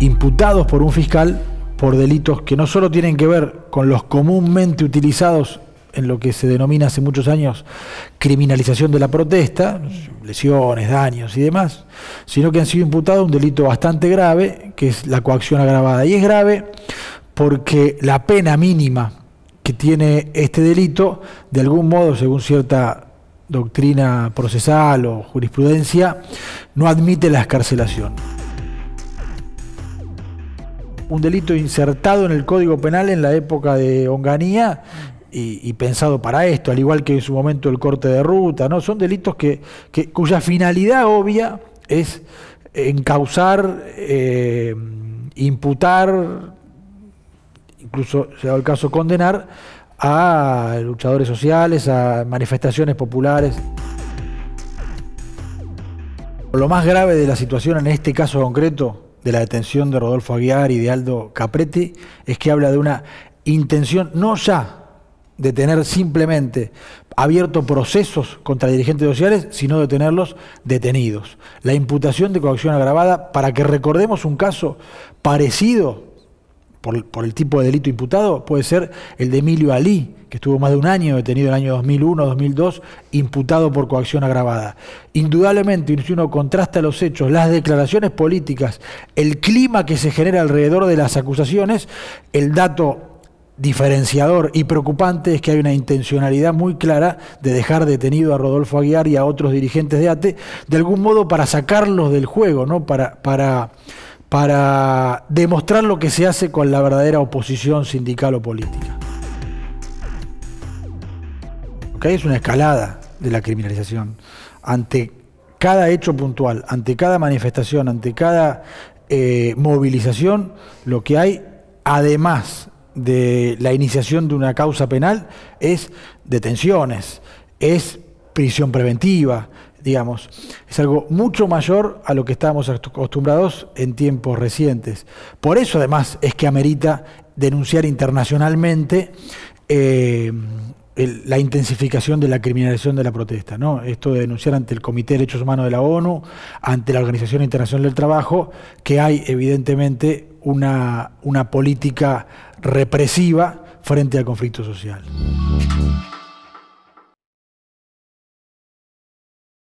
imputados por un fiscal por delitos que no solo tienen que ver con los comúnmente utilizados en lo que se denomina hace muchos años criminalización de la protesta, lesiones, daños y demás, sino que han sido imputados un delito bastante grave, que es la coacción agravada. Y es grave porque la pena mínima que tiene este delito, de algún modo, según cierta doctrina procesal o jurisprudencia, no admite la escarcelación un delito insertado en el Código Penal en la época de Onganía y, pensado para esto, al igual que en su momento el corte de ruta, ¿no? Son delitos que, cuya finalidad obvia es encauzar, eh, imputar, incluso se el caso condenar a luchadores sociales, a manifestaciones populares. Lo más grave de la situación en este caso concreto de la detención de Rodolfo Aguiar y de Aldo Capretti es que habla de una intención no ya de tener simplemente abierto procesos contra dirigentes sociales, sino de tenerlos detenidos. La imputación de coacción agravada, para que recordemos un caso parecido por, el tipo de delito imputado puede ser el de Emilio Alí, que estuvo más de un año detenido en el año 2001, 2002, imputado por coacción agravada. Indudablemente, si uno contrasta los hechos, las declaraciones políticas, el clima que se genera alrededor de las acusaciones, el dato diferenciador y preocupante es que hay una intencionalidad muy clara de dejar detenido a Rodolfo Aguiar y a otros dirigentes de ATE, de algún modo para sacarlos del juego, ¿no? para, para para demostrar lo que se hace con la verdadera oposición sindical o política. hay Es una escalada de la criminalización. Ante cada hecho puntual, ante cada manifestación, ante cada eh, movilización, lo que hay, además de la iniciación de una causa penal, es detenciones, es prisión preventiva, digamos, es algo mucho mayor a lo que estábamos acostumbrados en tiempos recientes. Por eso además es que amerita denunciar internacionalmente eh, la intensificación de la criminalización de la protesta, ¿no? Esto de denunciar ante el Comité de Derechos Humanos de la ONU, ante la Organización Internacional del Trabajo, que hay evidentemente una política represiva frente al conflicto social.